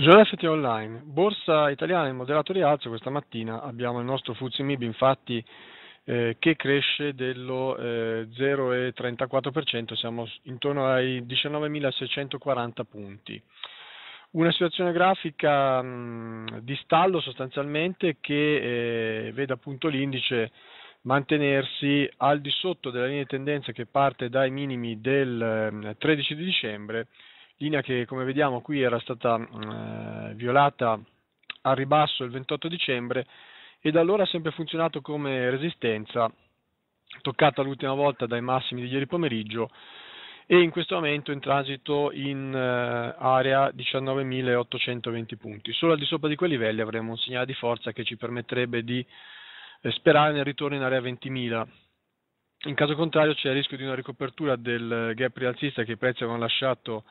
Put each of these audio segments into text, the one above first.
Giornale FT Online, borsa italiana in moderato rialzo, questa mattina abbiamo il nostro Fuzzi Mib infatti eh, che cresce dello eh, 0,34%, siamo intorno ai 19.640 punti. Una situazione grafica mh, di stallo sostanzialmente che eh, vede appunto l'indice mantenersi al di sotto della linea di tendenza che parte dai minimi del 13 ehm, di dicembre linea che come vediamo qui era stata mm, eh, violata a ribasso il 28 dicembre e da allora ha sempre funzionato come resistenza, toccata l'ultima volta dai massimi di ieri pomeriggio e in questo momento in transito in eh, area 19.820 punti. Solo al di sopra di quei livelli avremo un segnale di forza che ci permetterebbe di eh, sperare nel ritorno in area 20.000. In caso contrario c'è il rischio di una ricopertura del eh, gap rialzista che i prezzi avevano lasciato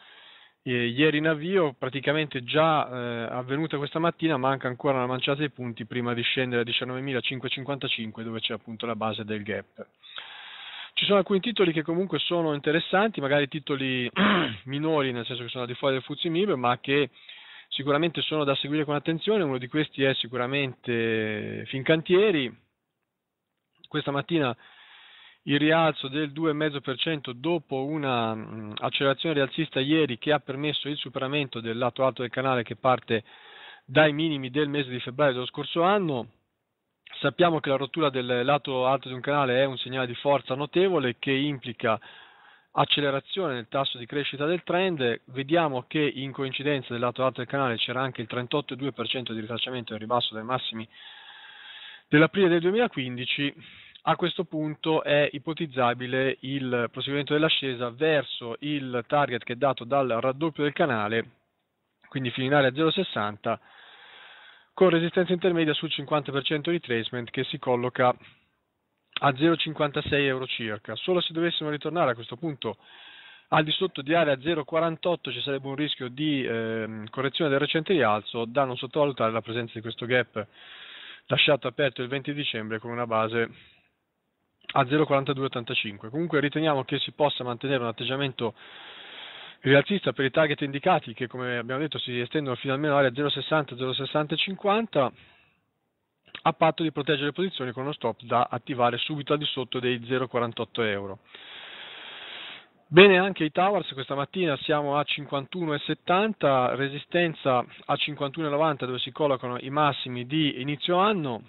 eh, ieri in avvio, praticamente già eh, avvenuta questa mattina, manca ancora una manciata di punti prima di scendere a 19.555 dove c'è appunto la base del gap. Ci sono alcuni titoli che comunque sono interessanti, magari titoli minori, nel senso che sono al di fuori del Fuzzi Mib, ma che sicuramente sono da seguire con attenzione. Uno di questi è sicuramente Fincantieri. Questa mattina il rialzo del 2,5% dopo un'accelerazione rialzista ieri che ha permesso il superamento del lato alto del canale che parte dai minimi del mese di febbraio dello scorso anno. Sappiamo che la rottura del lato alto di un canale è un segnale di forza notevole che implica accelerazione nel tasso di crescita del trend, vediamo che in coincidenza del lato alto del canale c'era anche il 38,2% di ritracciamento in ribasso dai massimi dell'aprile del 2015 a questo punto è ipotizzabile il proseguimento dell'ascesa verso il target che è dato dal raddoppio del canale, quindi fino in area 0,60, con resistenza intermedia sul 50% di retracement che si colloca a 0,56 euro circa. Solo se dovessimo ritornare a questo punto al di sotto di area 0,48 ci sarebbe un rischio di eh, correzione del recente rialzo, da non sottovalutare la presenza di questo gap lasciato aperto il 20 dicembre con una base a 0,4285. Comunque riteniamo che si possa mantenere un atteggiamento rialzista per i target indicati che come abbiamo detto si estendono fino almeno all'area 0,60, 060 50 a patto di proteggere le posizioni con uno stop da attivare subito al di sotto dei 0,48 euro. Bene anche i towers, questa mattina siamo a 51,70, resistenza a 51,90 dove si collocano i massimi di inizio anno,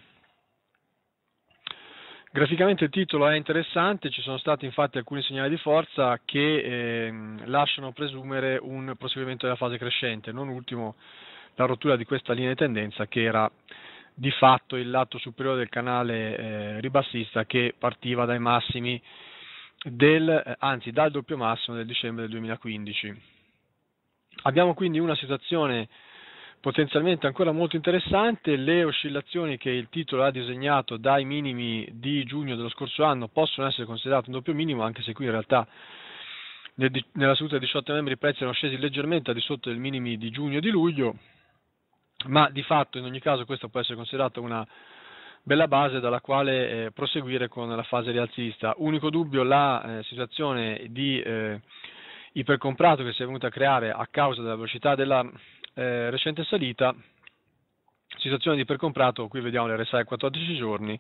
Graficamente il titolo è interessante, ci sono stati infatti alcuni segnali di forza che ehm, lasciano presumere un proseguimento della fase crescente, non ultimo la rottura di questa linea di tendenza che era di fatto il lato superiore del canale eh, ribassista che partiva dai massimi del, eh, anzi dal doppio massimo del dicembre del 2015. Abbiamo quindi una situazione potenzialmente ancora molto interessante. Le oscillazioni che il titolo ha disegnato dai minimi di giugno dello scorso anno possono essere considerate un doppio minimo, anche se qui in realtà nella seduta del 18 novembre i prezzi erano scesi leggermente al di sotto dei minimi di giugno e di luglio, ma di fatto in ogni caso questa può essere considerata una bella base dalla quale eh, proseguire con la fase rialzista. Unico dubbio la eh, situazione di eh, ipercomprato che si è venuta a creare a causa della velocità della eh, recente salita, situazione di percomprato, qui vediamo le a 14 giorni,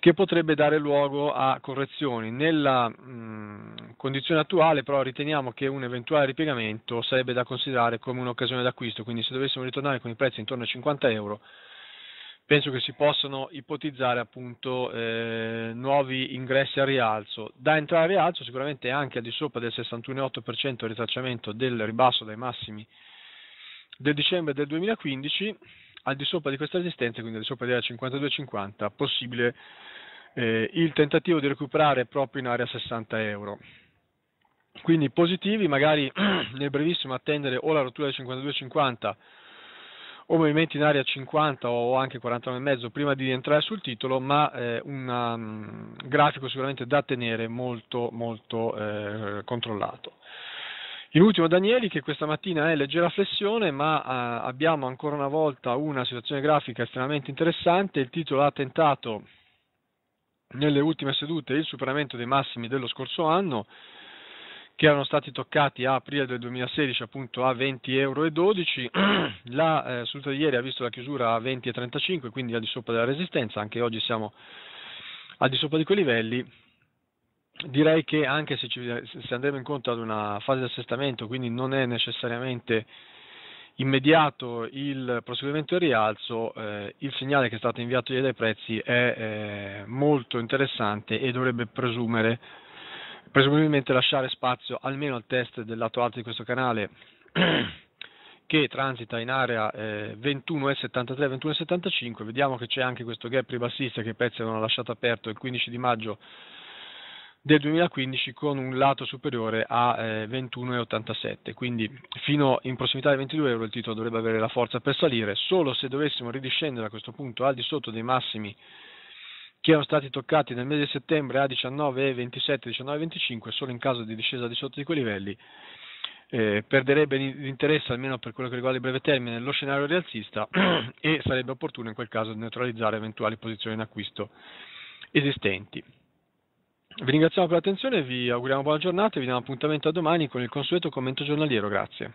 che potrebbe dare luogo a correzioni. Nella mh, condizione attuale però riteniamo che un eventuale ripiegamento sarebbe da considerare come un'occasione d'acquisto, quindi se dovessimo ritornare con i prezzi intorno ai 50 euro, penso che si possano ipotizzare appunto eh, nuovi ingressi a rialzo. Da entrare a rialzo sicuramente anche al di sopra del 61,8% il ritracciamento del ribasso dai massimi del dicembre del 2015 al di sopra di questa resistenza, quindi al di sopra della 52,50, possibile eh, il tentativo di recuperare proprio in area 60 euro. Quindi positivi, magari nel brevissimo attendere o la rottura del 52,50 o movimenti in area 50 o anche 49,5 prima di rientrare sul titolo, ma eh, un um, grafico sicuramente da tenere molto, molto eh, controllato. In ultimo Danieli che questa mattina è eh, leggera flessione ma eh, abbiamo ancora una volta una situazione grafica estremamente interessante, il titolo ha tentato nelle ultime sedute il superamento dei massimi dello scorso anno che erano stati toccati a aprile del 2016 appunto a 20,12 euro, la eh, seduta di ieri ha visto la chiusura a 20,35 quindi al di sopra della resistenza, anche oggi siamo al di sopra di quei livelli direi che anche se, ci, se, andremo incontro ad una fase di assestamento, quindi non è necessariamente immediato il proseguimento del rialzo, eh, il segnale che è stato inviato ieri dai prezzi è eh, molto interessante e dovrebbe presumere, presumibilmente lasciare spazio almeno al test del lato alto di questo canale che transita in area eh, 21,73-21,75, vediamo che c'è anche questo gap ribassista che i prezzi avevano lasciato aperto il 15 di maggio del 2015 con un lato superiore a eh, 21,87 quindi fino in prossimità dei 22 euro il titolo dovrebbe avere la forza per salire solo se dovessimo ridiscendere a questo punto al di sotto dei massimi che erano stati toccati nel mese di settembre a 19,27 19,25 solo in caso di discesa di sotto di quei livelli eh, perderebbe l'interesse almeno per quello che riguarda il breve termine lo scenario rialzista e sarebbe opportuno in quel caso neutralizzare eventuali posizioni in acquisto esistenti. Vi ringraziamo per l'attenzione, vi auguriamo buona giornata e vi diamo appuntamento a domani con il consueto commento giornaliero. Grazie.